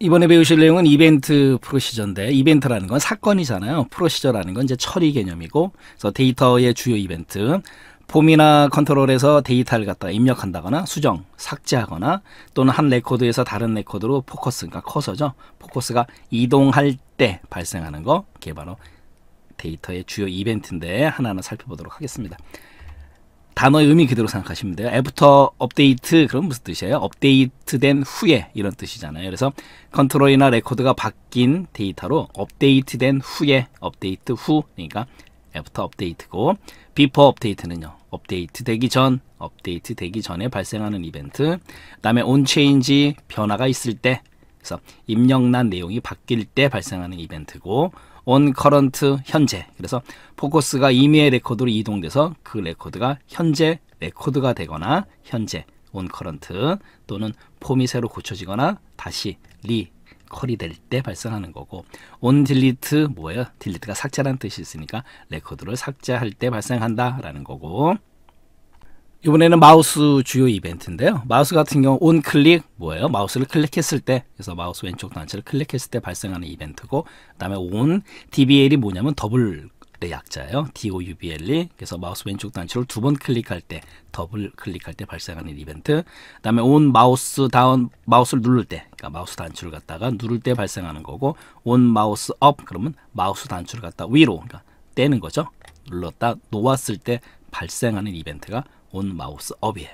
이번에 배우실 내용은 이벤트 프로시저인데 이벤트라는 건 사건이잖아요. 프로시저라는 건 이제 처리 개념이고 그래서 데이터의 주요 이벤트 폼이나 컨트롤에서 데이터를 갖다가 입력한다거나 수정, 삭제하거나 또는 한 레코드에서 다른 레코드로 포커스, 그러니까 커서죠. 포커스가 이동할 때 발생하는 거, 그게 바로 데이터의 주요 이벤트인데 하나하나 살펴보도록 하겠습니다. 단어의 의미 그대로 생각하시면 돼요. 애프터 업데이트 그럼 무슨 뜻이에요? 업데이트된 후에 이런 뜻이잖아요. 그래서 컨트롤이나 레코드가 바뀐 데이터로 업데이트된 후에 업데이트 후 그러니까 애프터 업데이트고 비포 업데이트는요. 업데이트 되기 전, 업데이트 되기 전에 발생하는 이벤트. 그다음에 온체인지 변화가 있을 때 그래서 입력란 내용이 바뀔 때 발생하는 이벤트고 온 커런트 현재. 그래서 포커스가 이미의 레코드로 이동돼서 그 레코드가 현재 레코드가 되거나 현재 온 커런트 또는 폼이 새로 고쳐지거나 다시 리 컬이 될 때 발생하는 거고 온 딜리트 뭐예요? 딜리트가 삭제라는 뜻이 있으니까 레코드를 삭제할 때 발생한다라는 거고 이번에는 마우스 주요 이벤트인데요. 마우스 같은 경우 온 클릭 뭐예요? 마우스를 클릭했을 때 그래서 마우스 왼쪽 단추를 클릭했을 때 발생하는 이벤트고 그다음에 온 DBL이 뭐냐면 더블 의 약자예요. DOUBL이 그래서 마우스 왼쪽 단추를 두 번 클릭할 때 더블 클릭할 때 발생하는 이벤트 그다음에 온 마우스 다운 마우스를 누를 때 그러니까 마우스 단추를 갖다가 누를 때 발생하는 거고 온 마우스 업 그러면 마우스 단추를 갖다 위로 그러니까 떼는 거죠. 눌렀다 놓았을 때 발생하는 이벤트가 온 마우스 업이에요.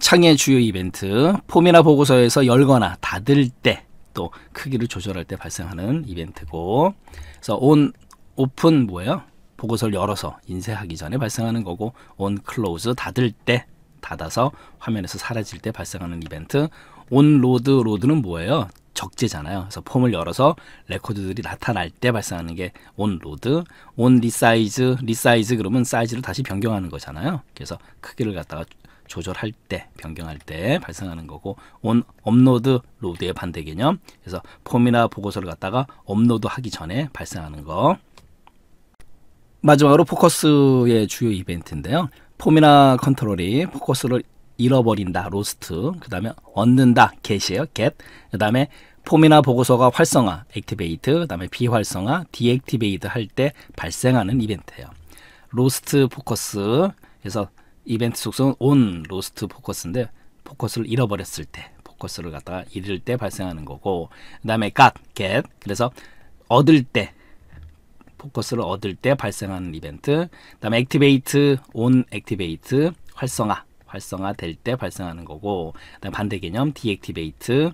창의 주요 이벤트, 폼이나 보고서에서 열거나 닫을 때, 또 크기를 조절할 때 발생하는 이벤트고, 그래서 온 오픈 뭐예요? 보고서를 열어서 인쇄하기 전에 발생하는 거고, 온 클로즈 닫을 때 닫아서 화면에서 사라질 때 발생하는 이벤트 온로드 로드는 뭐예요? 적재잖아요. 그래서 폼을 열어서 레코드들이 나타날 때 발생하는 게 온로드, 온 리사이즈, 리사이즈 그러면 사이즈를 다시 변경하는 거잖아요. 그래서 크기를 갖다가 조절할 때, 변경할 때 발생하는 거고 온 업로드 로드의 반대 개념. 그래서 폼이나 보고서를 갖다가 업로드하기 전에 발생하는 거. 마지막으로 포커스의 주요 이벤트인데요. 폼이나 컨트롤이 포커스를 잃어버린다, 로스트, 그 다음에 얻는다, get이에요, g 그 다음에 폼이나 보고서가 활성화, 액티베이트, 그 다음에 비활성화, 디액티베이트 할 때 발생하는 이벤트예요. 로스트 포커스, 그래서 이벤트 속성은 온 로스트 포커스인데 포커스를 잃어버렸을 때, 포커스를 갖다가 잃을 때 발생하는 거고 그 다음에 g 겟. 그래서 얻을 때 포커스를 얻을 때 발생하는 이벤트 그다음에 액티베이트 온 액티베이트 활성화 활성화 될 때 발생하는 거고 그다음 에 반대 개념 디액티베이트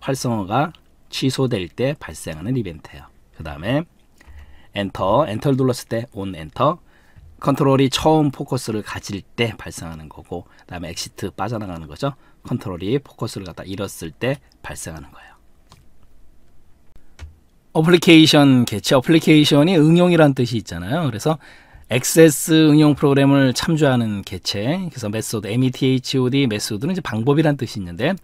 활성화가 취소될 때 발생하는 이벤트예요. 그다음에 엔터 엔터를 눌렀을 때 온 엔터 컨트롤이 처음 포커스를 가질 때 발생하는 거고 그다음에 엑시트 빠져나가는 거죠. 컨트롤이 포커스를 갖다 잃었을 때 발생하는 거예요. 어플리케이션 개체 어플리케이션이 응용이란 뜻이 있잖아요. 그래서 액세스 응용 프로그램을 참조하는 개체 그래서 메소드 METHOD 메소드는 이제 방법이란 뜻이 있는데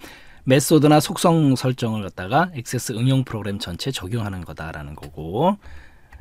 메소드나 속성 설정을 갖다가 액세스 응용 프로그램 전체에 적용하는 거다라는 거고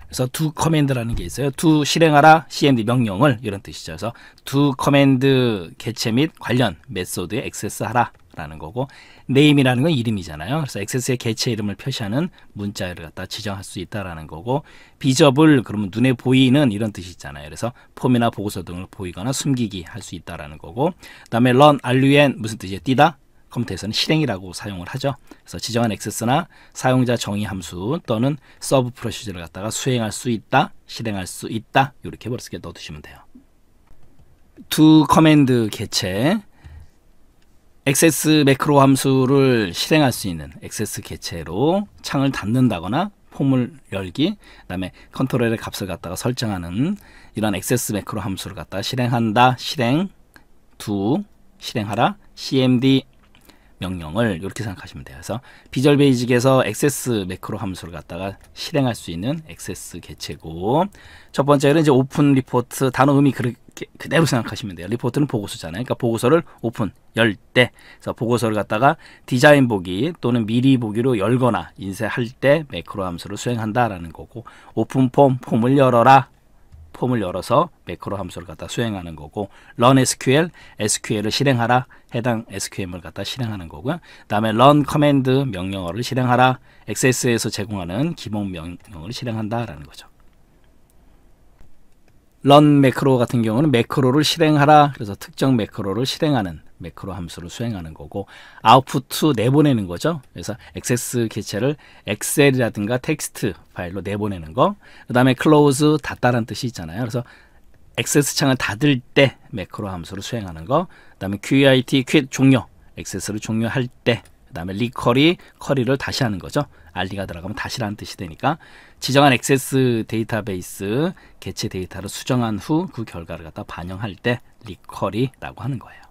그래서 두 커맨드라는 게 있어요. 두 실행하라 CMD 명령을 이런 뜻이죠. 그래서 두 커맨드 개체 및 관련 메소드에 액세스하라 라는 거고 네임이라는 건 이름이잖아요. 그래서 액세스의 개체 이름을 표시하는 문자를 갖다 지정할 수 있다라는 거고 비접을 그러면 눈에 보이는 이런 뜻이 있잖아요. 그래서 폼이나 보고서 등을 보이거나 숨기기 할 수 있다라는 거고 그다음에 런 알류엔 무슨 뜻이에요? 뛰다 컴퓨터에서는 실행이라고 사용을 하죠. 그래서 지정한 액세스나 사용자 정의 함수 또는 서브 프로시저를 갖다가 수행할 수 있다, 실행할 수 있다 이렇게 버릇게 넣어두시면 돼요. 두 커맨드 개체 액세스 매크로 함수를 실행할 수 있는 액세스 개체로 창을 닫는다거나 폼을 열기, 그 다음에 컨트롤의 값을 갖다가 설정하는 이런 액세스 매크로 함수를 갖다가 실행한다, 실행, 두, 실행하라, cmd 명령을 이렇게 생각하시면 돼요. 그래서 비절 베이직에서 액세스 매크로 함수를 갖다가 실행할 수 있는 액세스 개체고 첫 번째는 이제 오픈 리포트 단어 의미 그렇게 그대로 생각하시면 돼요. 리포트는 보고서잖아요. 그러니까 보고서를 오픈 열 때 그래서 보고서를 갖다가 디자인 보기 또는 미리 보기로 열거나 인쇄할 때 매크로 함수를 수행한다라는 거고 오픈 폼 폼을 열어라 폼을 열어서 매크로 함수를 갖다 수행하는 거고 run SQL, SQL을 실행하라 해당 SQM을 갖다 실행하는 거고요. 그 다음에 run 커맨드 명령어를 실행하라 XS에서 제공하는 기본 명령어를 실행한다라는 거죠. run 매크로 같은 경우는 매크로를 실행하라 그래서 특정 매크로를 실행하는 매크로 함수를 수행하는 거고 아웃풋 내보내는 거죠. 그래서 액세스 개체를 엑셀이라든가 텍스트 파일로 내보내는 거. 그다음에 클로즈 닫다란 뜻이 있잖아요. 그래서 액세스 창을 닫을 때 매크로 함수를 수행하는 거. 그다음에 q i t 퀵 종료. 액세스를 종료할 때 그다음에 리커리 커리를 다시 하는 거죠. 알리가 들어가면 다시라는 뜻이 되니까 지정한 액세스 데이터베이스 개체 데이터를 수정한 후 그 결과를 갖다 반영할 때 리커리라고 하는 거예요.